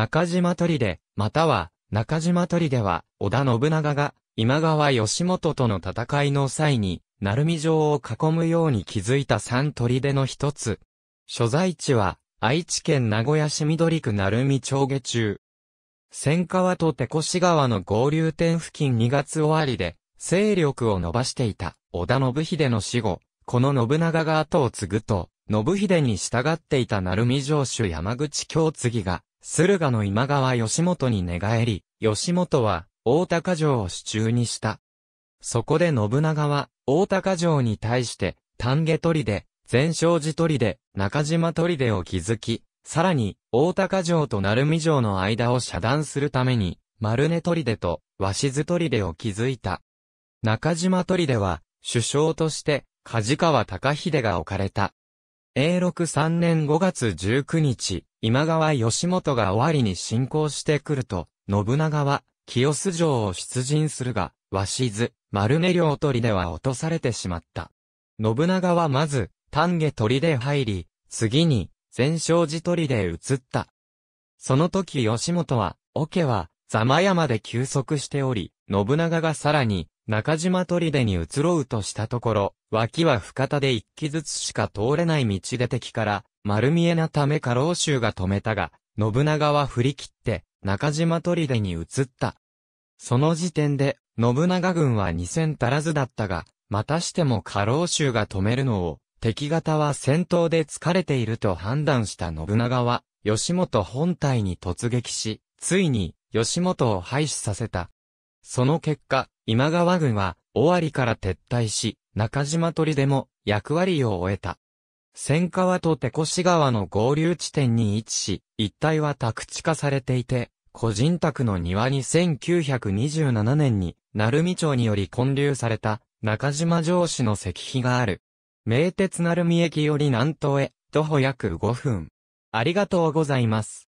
中島砦、または、中島砦は、織田信長が、今川義元との戦いの際に、鳴海城を囲むように築いた三砦の一つ。所在地は、愛知県名古屋市緑区鳴海町下中。千川と手越川の合流点付近2月終わりで、勢力を伸ばしていた、織田信秀の死後、この信長が後を継ぐと、信秀に従っていた鳴海城主山口京次が、駿河の今川義元に寝返り、義元は、大高城を手中にした。そこで信長は、大高城に対して、丹下取りで、全勝寺取りで、中島取りでを築き、さらに、大高城と鳴海城の間を遮断するために、丸根取りでと、鷲津取りでを築いた。中島取りでは、首相として、梶川隆秀が置かれた。永禄3年5月19日、今川義元が尾張に侵攻してくると、信長は、清須城を出陣するが、鷲津、丸根領では落とされてしまった。信長はまず、丹下取りで入り、次に、全勝寺取りで移った。その時義元は、桶は、ざま山で休息しており、信長がさらに、中島取りでに移ろうとしたところ、脇は深田で一騎ずつしか通れない道で敵から、丸見えなため過労衆が止めたが、信長は振り切って、中島砦に移った。その時点で、信長軍は2000足らずだったが、またしても過労衆が止めるのを、敵方は戦闘で疲れていると判断した信長は、吉本本体に突撃し、ついに、吉本を廃止させた。その結果、今川軍は、尾張から撤退し、中島砦も役割を終えた。千川と手越川の合流地点に位置し、一帯は宅地化されていて、個人宅の庭に1927年に、鳴海町により建立された、中島城市の石碑がある。名鉄鳴海駅より南東へ、徒歩約5分。ありがとうございます。